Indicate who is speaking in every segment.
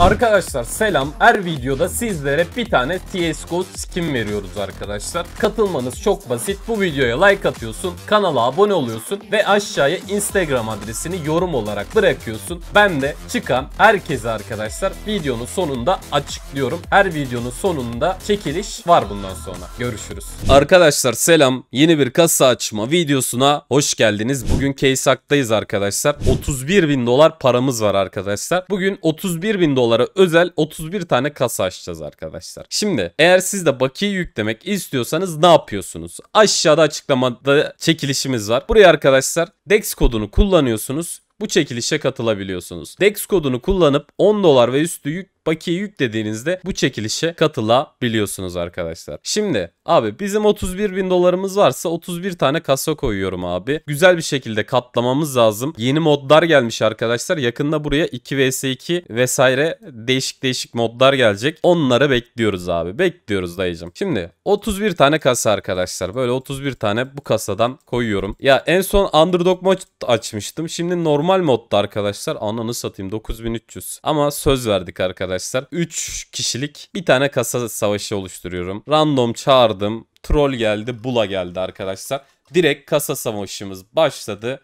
Speaker 1: Arkadaşlar selam. Her videoda sizlere bir tane CSGO skin veriyoruz arkadaşlar. Katılmanız çok basit. Bu videoya like atıyorsun, kanala abone oluyorsun ve aşağıya Instagram adresini yorum olarak bırakıyorsun. Ben de çıkan herkese arkadaşlar videonun sonunda açıklıyorum. Her videonun sonunda çekiliş var bundan sonra. Görüşürüz. Arkadaşlar selam. Yeni bir kasa açma videosuna hoş geldiniz. Bugün Keysak'tayız arkadaşlar. 31 bin dolar paramız var arkadaşlar. Bugün 31 bin dolar videolara özel 31 tane kasa açacağız arkadaşlar. Şimdi eğer siz de bakiye yüklemek istiyorsanız ne yapıyorsunuz? Aşağıda açıklamada çekilişimiz var. Buraya arkadaşlar DEX kodunu kullanıyorsunuz bu çekilişe katılabiliyorsunuz. DEX kodunu kullanıp 10 dolar ve üstü yük bakiye yüklediğinizde bu çekilişe katılabiliyorsunuz arkadaşlar. Şimdi abi bizim 31 bin dolarımız varsa 31 tane kasa koyuyorum abi. Güzel bir şekilde katlamamız lazım. Yeni modlar gelmiş arkadaşlar. Yakında buraya 2 vs 2 vesaire değişik değişik modlar gelecek. Onları bekliyoruz abi. Bekliyoruz dayıcım. Şimdi 31 tane kasa arkadaşlar. Böyle 31 tane bu kasadan koyuyorum. Ya en son underdog mod açmıştım. Şimdi normal modda arkadaşlar. Ananı satayım 9300. Ama söz verdik arkadaşlar arkadaşlar. 3 kişilik bir tane kasa savaşı oluşturuyorum. Random çağırdım. Troll geldi, bula geldi arkadaşlar. Direkt kasa savaşımız başladı.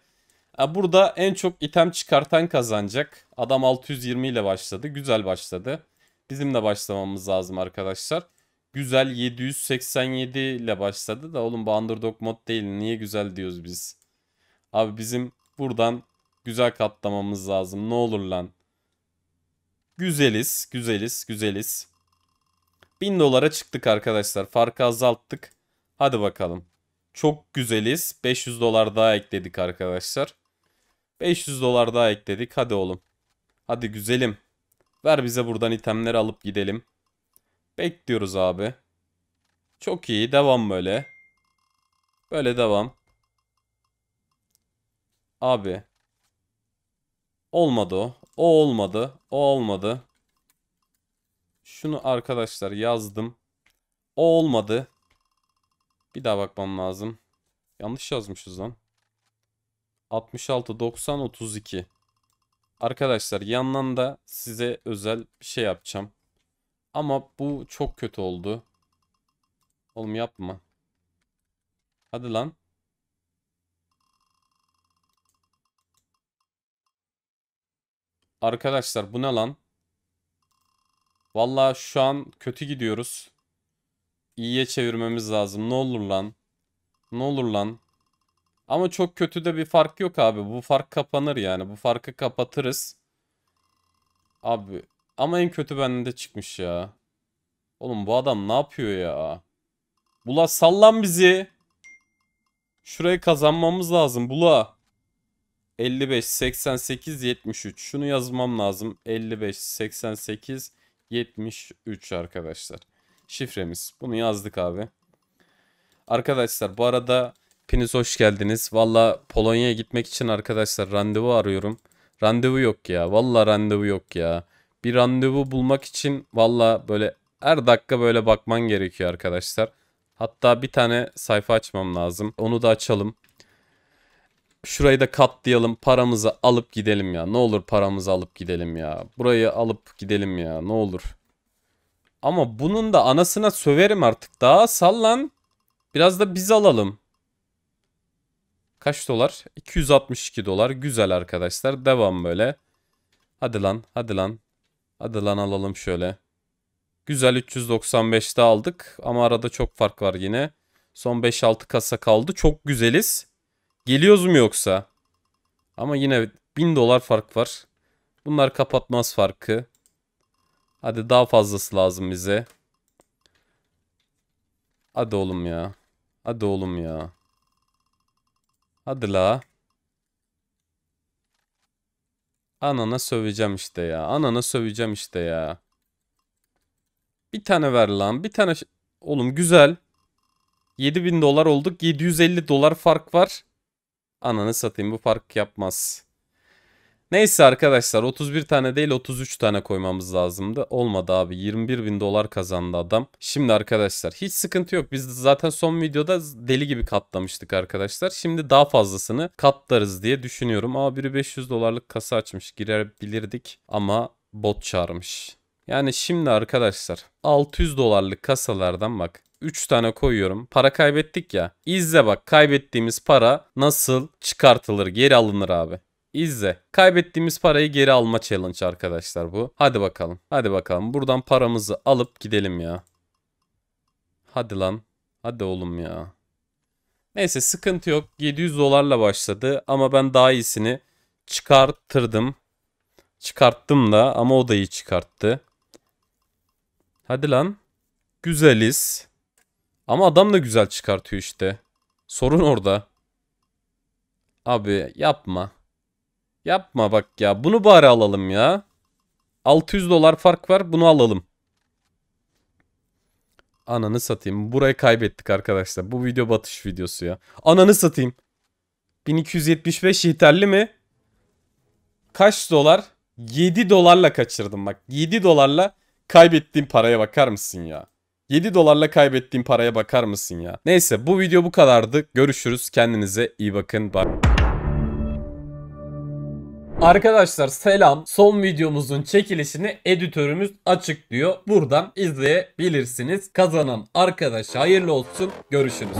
Speaker 1: Burada en çok item çıkartan kazanacak. Adam 620 ile başladı. Güzel başladı. Bizim de başlamamız lazım arkadaşlar. Güzel 787 ile başladı da oğlum bu underdog mod değil. Niye güzel diyoruz biz? Abi bizim buradan güzel katlamamız lazım. Ne olur lan. Güzeliz, güzeliz, güzeliz. 1000 dolara çıktık arkadaşlar. Farkı azalttık. Hadi bakalım. Çok güzeliz. 500 dolar daha ekledik arkadaşlar. 500 dolar daha ekledik. Hadi oğlum. Hadi güzelim. Ver bize buradan itemleri alıp gidelim. Bekliyoruz abi. Çok iyi. Devam böyle. Böyle devam. Abi. Olmadı o. O olmadı. O olmadı. Şunu arkadaşlar yazdım. O olmadı. Bir daha bakmam lazım. Yanlış yazmışız lan. 66 90 32. Arkadaşlar yandan da size özel bir şey yapacağım. Ama bu çok kötü oldu. Oğlum yapma. Hadi lan. Arkadaşlar bu ne lan? Valla şu an kötü gidiyoruz. İyiye çevirmemiz lazım. Ne olur lan. Ne olur lan. Ama çok kötü de bir fark yok abi. Bu fark kapanır yani. Bu farkı kapatırız. Abi ama en kötü bende çıkmış ya. Oğlum bu adam ne yapıyor ya? Bula sallan bizi. Şurayı kazanmamız lazım. Bula. 55 88 73. Şunu yazmam lazım. 55 88 73 arkadaşlar. Şifremiz. Bunu yazdık abi. Arkadaşlar bu arada hepiniz hoş geldiniz. Valla Polonya'ya gitmek için arkadaşlar randevu arıyorum. Randevu yok ya. Valla randevu yok ya. Bir randevu bulmak için valla böyle her dakika böyle bakman gerekiyor arkadaşlar. Hatta bir tane sayfa açmam lazım. Onu da açalım. Şurayı da katlayalım. Paramızı alıp gidelim ya. Ne olur paramızı alıp gidelim ya. Burayı alıp gidelim ya. Ne olur. Ama bunun da anasına söverim artık. Daha sallan. Biraz da biz alalım. Kaç dolar? 262 dolar. Güzel arkadaşlar. Devam böyle. Hadi lan. Hadi lan. Hadi lan alalım şöyle. Güzel 395'te aldık. Ama arada çok fark var yine. Son 5-6 kasa kaldı. Çok güzeliz. Geliyoruz mu yoksa? Ama yine 1000 dolar fark var. Bunlar kapatmaz farkı. Hadi daha fazlası lazım bize. Hadi oğlum ya. Hadi oğlum ya. Hadi la. Anana söveceğim işte ya. Anana söveceğim işte ya. Bir tane ver lan. Bir tane... Oğlum güzel. 7000 dolar olduk. 750 dolar fark var. Ananı satayım bu fark yapmaz. Neyse arkadaşlar 31 tane değil 33 tane koymamız lazımdı. Olmadı abi 21 bin dolar kazandı adam. Şimdi arkadaşlar hiç sıkıntı yok. Biz zaten son videoda deli gibi katlamıştık arkadaşlar. Şimdi daha fazlasını katlarız diye düşünüyorum. Ama biri 500 dolarlık kasa açmış girebilirdik ama bot çağırmış. Yani şimdi arkadaşlar 600 dolarlık kasalardan bak 3 tane koyuyorum. Para kaybettik ya. İzle bak kaybettiğimiz para nasıl çıkartılır geri alınır abi. İzle. Kaybettiğimiz parayı geri alma challenge arkadaşlar bu. Hadi bakalım. Hadi bakalım. Buradan paramızı alıp gidelim ya. Hadi lan. Hadi oğlum ya. Neyse sıkıntı yok. 700 dolarla başladı ama ben daha iyisini çıkarttırdım. Çıkarttım da ama o da iyi çıkarttı. Hadi lan. Güzeliz. Ama adam da güzel çıkartıyor işte. Sorun orada. Abi yapma. Yapma bak ya. Bunu bari alalım ya. 600 dolar fark var. Bunu alalım. Ananı satayım. Burayı kaybettik arkadaşlar. Bu video batış videosu ya. Ananı satayım. 1275 yeterli mi? Kaç dolar? 7 dolarla kaçırdım bak. 7 dolarla kaybettiğim paraya bakar mısın ya? 7 dolarla kaybettiğim paraya bakar mısın ya? Neyse bu video bu kadardı. Görüşürüz. Kendinize iyi bakın. Bye. Arkadaşlar selam. Son videomuzun çekilişini editörümüz açıklıyor. Buradan izleyebilirsiniz. Kazanan arkadaş hayırlı olsun. Görüşürüz.